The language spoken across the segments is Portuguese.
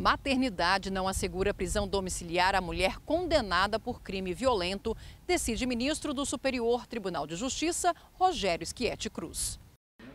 Maternidade não assegura prisão domiciliar à mulher condenada por crime violento, decide ministro do Superior Tribunal de Justiça, Rogério Schietti Cruz.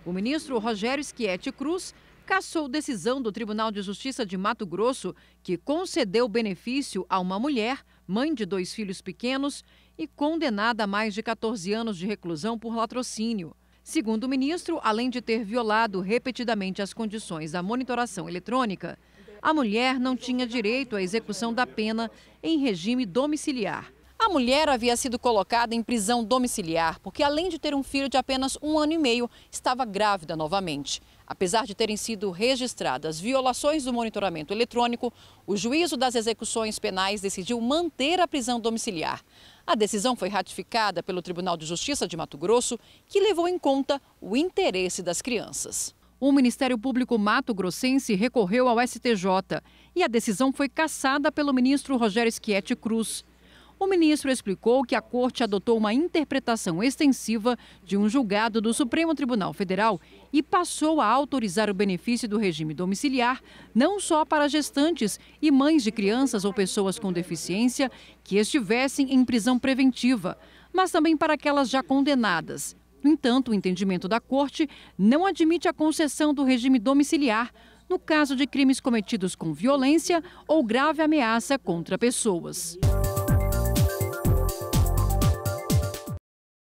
O ministro Rogério Schietti Cruz cassou decisão do Tribunal de Justiça de Mato Grosso, que concedeu benefício a uma mulher, mãe de dois filhos pequenos e condenada a mais de 14 anos de reclusão por latrocínio. Segundo o ministro, além de ter violado repetidamente as condições da monitoração eletrônica, a mulher não tinha direito à execução da pena em regime domiciliar. A mulher havia sido colocada em prisão domiciliar porque, além de ter um filho de apenas um ano e meio, estava grávida novamente. Apesar de terem sido registradas violações do monitoramento eletrônico, o juízo das execuções penais decidiu manter a prisão domiciliar. A decisão foi ratificada pelo Tribunal de Justiça de Mato Grosso, que levou em conta o interesse das crianças o Ministério Público Mato Grossense recorreu ao STJ e a decisão foi cassada pelo ministro Rogério Schietti Cruz. O ministro explicou que a corte adotou uma interpretação extensiva de um julgado do Supremo Tribunal Federal e passou a autorizar o benefício do regime domiciliar não só para gestantes e mães de crianças ou pessoas com deficiência que estivessem em prisão preventiva, mas também para aquelas já condenadas, no entanto, o entendimento da Corte não admite a concessão do regime domiciliar no caso de crimes cometidos com violência ou grave ameaça contra pessoas.